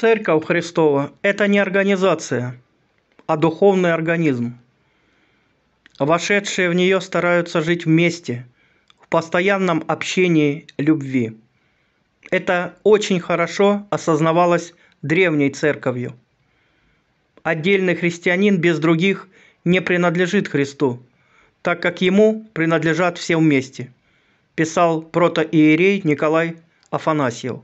Церковь Христова – это не организация, а духовный организм. Вошедшие в нее стараются жить вместе, в постоянном общении любви. Это очень хорошо осознавалось древней церковью. Отдельный христианин без других не принадлежит Христу, так как ему принадлежат все вместе, писал протоиерей Николай Афанасьев.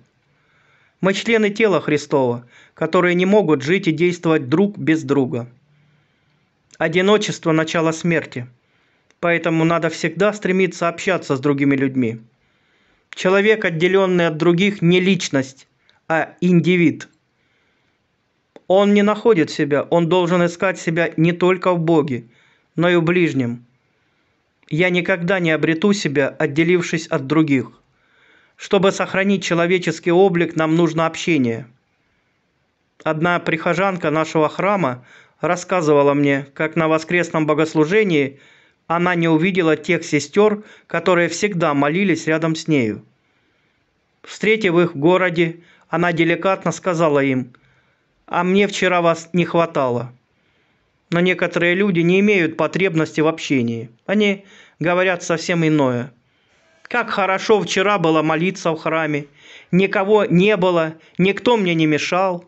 Мы члены тела Христова, которые не могут жить и действовать друг без друга. Одиночество – начало смерти. Поэтому надо всегда стремиться общаться с другими людьми. Человек, отделенный от других, не личность, а индивид. Он не находит себя, он должен искать себя не только в Боге, но и в ближнем. Я никогда не обрету себя, отделившись от других. Чтобы сохранить человеческий облик, нам нужно общение. Одна прихожанка нашего храма рассказывала мне, как на воскресном богослужении она не увидела тех сестер, которые всегда молились рядом с нею. Встретив их в городе, она деликатно сказала им, «А мне вчера вас не хватало». Но некоторые люди не имеют потребности в общении. Они говорят совсем иное – как хорошо вчера было молиться в храме. Никого не было, никто мне не мешал.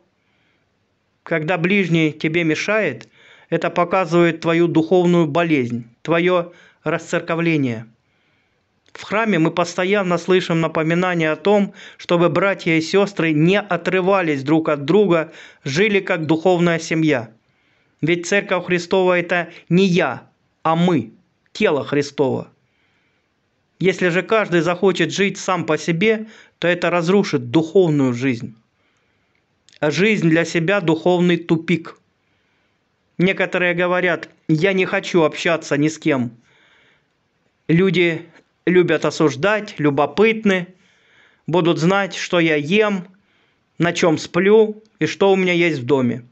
Когда ближний тебе мешает, это показывает твою духовную болезнь, твое расцерковление. В храме мы постоянно слышим напоминание о том, чтобы братья и сестры не отрывались друг от друга, жили как духовная семья. Ведь Церковь Христова – это не я, а мы, тело Христово. Если же каждый захочет жить сам по себе, то это разрушит духовную жизнь. А жизнь для себя – духовный тупик. Некоторые говорят, я не хочу общаться ни с кем. Люди любят осуждать, любопытны, будут знать, что я ем, на чем сплю и что у меня есть в доме.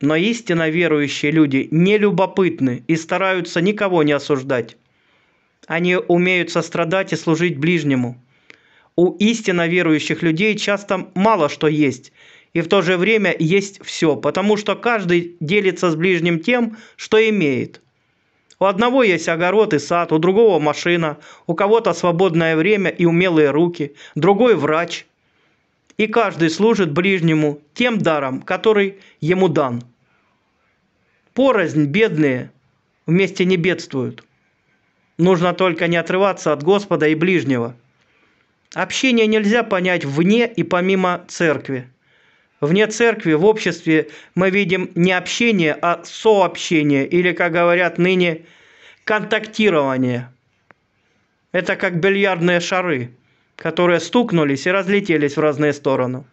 Но истинно верующие люди не любопытны и стараются никого не осуждать. Они умеют сострадать и служить ближнему. У истинно верующих людей часто мало что есть, и в то же время есть все, потому что каждый делится с ближним тем, что имеет. У одного есть огород и сад, у другого машина, у кого-то свободное время и умелые руки, другой врач. И каждый служит ближнему тем даром, который ему дан. Порознь бедные вместе не бедствуют – Нужно только не отрываться от Господа и ближнего. Общение нельзя понять вне и помимо церкви. Вне церкви, в обществе мы видим не общение, а сообщение, или, как говорят ныне, контактирование. Это как бильярдные шары, которые стукнулись и разлетелись в разные стороны.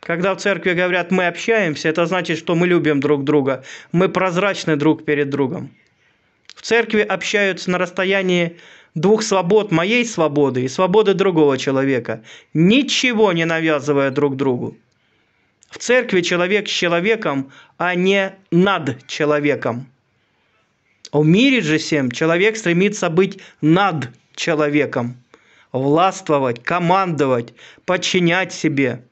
Когда в церкви говорят «мы общаемся», это значит, что мы любим друг друга, мы прозрачны друг перед другом церкви общаются на расстоянии двух свобод, моей свободы и свободы другого человека, ничего не навязывая друг другу. В церкви человек с человеком, а не над человеком. А в мире же всем человек стремится быть над человеком, властвовать, командовать, подчинять себе.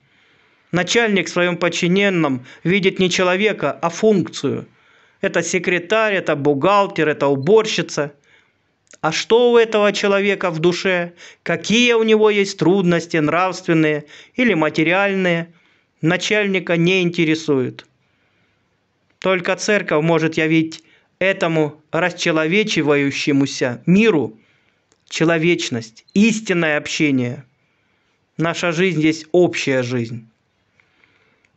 Начальник в своем подчиненном видит не человека, а функцию – это секретарь, это бухгалтер, это уборщица. А что у этого человека в душе? Какие у него есть трудности нравственные или материальные? Начальника не интересует. Только церковь может явить этому расчеловечивающемуся миру человечность, истинное общение. Наша жизнь есть общая жизнь.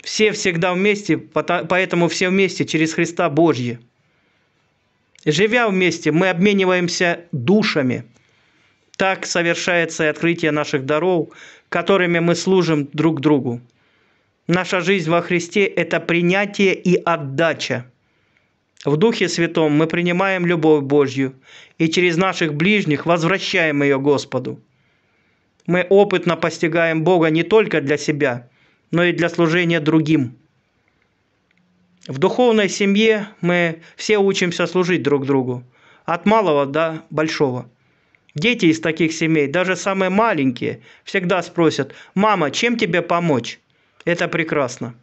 Все всегда вместе, поэтому все вместе через Христа Божье. Живя вместе, мы обмениваемся душами. Так совершается и открытие наших даров, которыми мы служим друг другу. Наша жизнь во Христе – это принятие и отдача. В Духе Святом мы принимаем любовь Божью и через наших ближних возвращаем ее Господу. Мы опытно постигаем Бога не только для себя – но и для служения другим. В духовной семье мы все учимся служить друг другу, от малого до большого. Дети из таких семей, даже самые маленькие, всегда спросят, «Мама, чем тебе помочь?» Это прекрасно.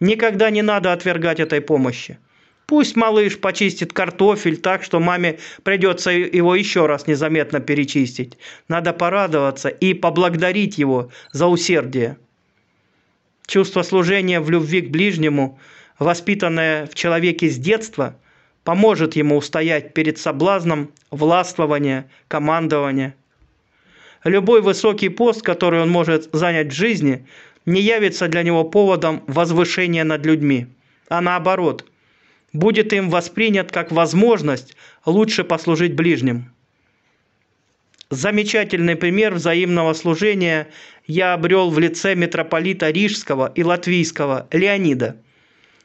Никогда не надо отвергать этой помощи. Пусть малыш почистит картофель так, что маме придется его еще раз незаметно перечистить. Надо порадоваться и поблагодарить его за усердие. Чувство служения в любви к ближнему, воспитанное в человеке с детства, поможет ему устоять перед соблазном властвования, командования. Любой высокий пост, который он может занять в жизни, не явится для него поводом возвышения над людьми, а наоборот, будет им воспринят как возможность лучше послужить ближним. Замечательный пример взаимного служения я обрел в лице митрополита Рижского и Латвийского Леонида,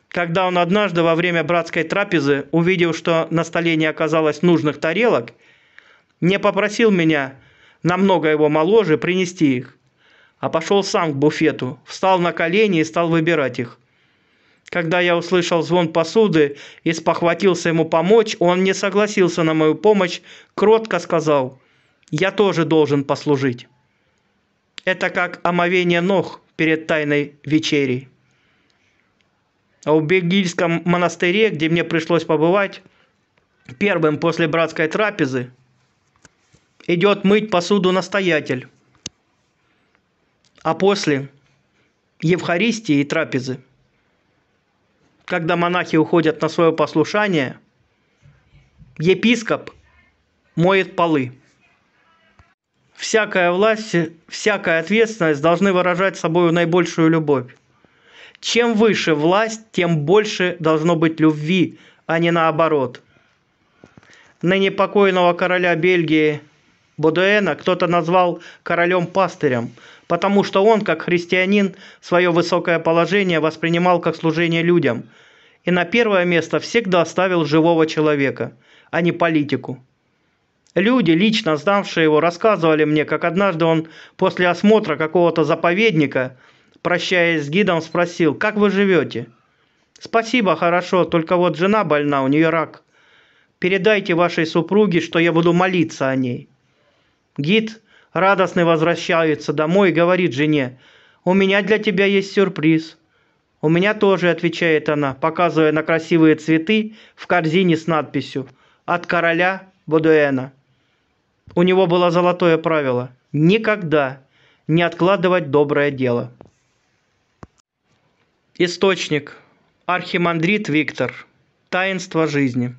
когда он однажды во время братской трапезы, увидел, что на столе не оказалось нужных тарелок, не попросил меня, намного его моложе, принести их, а пошел сам к буфету, встал на колени и стал выбирать их. Когда я услышал звон посуды и спохватился ему помочь, он не согласился на мою помощь, кротко сказал – я тоже должен послужить. Это как омовение ног перед тайной вечерей. А в Бегильском монастыре, где мне пришлось побывать, первым после братской трапезы идет мыть посуду настоятель, а после Евхаристии и трапезы. Когда монахи уходят на свое послушание, епископ моет полы всякая власть, всякая ответственность должны выражать собой наибольшую любовь. Чем выше власть, тем больше должно быть любви, а не наоборот. Ныне покойного короля Бельгии Бодуэна кто-то назвал королем-пастырем, потому что он, как христианин, свое высокое положение воспринимал как служение людям и на первое место всегда ставил живого человека, а не политику. Люди, лично знавшие его, рассказывали мне, как однажды он после осмотра какого-то заповедника, прощаясь с гидом, спросил, как вы живете? Спасибо, хорошо, только вот жена больна, у нее рак. Передайте вашей супруге, что я буду молиться о ней. Гид радостный возвращается домой и говорит жене, «У меня для тебя есть сюрприз». «У меня тоже», – отвечает она, показывая на красивые цветы в корзине с надписью «От короля Бодуэна». У него было золотое правило – никогда не откладывать доброе дело. Источник. Архимандрит Виктор. Таинство жизни.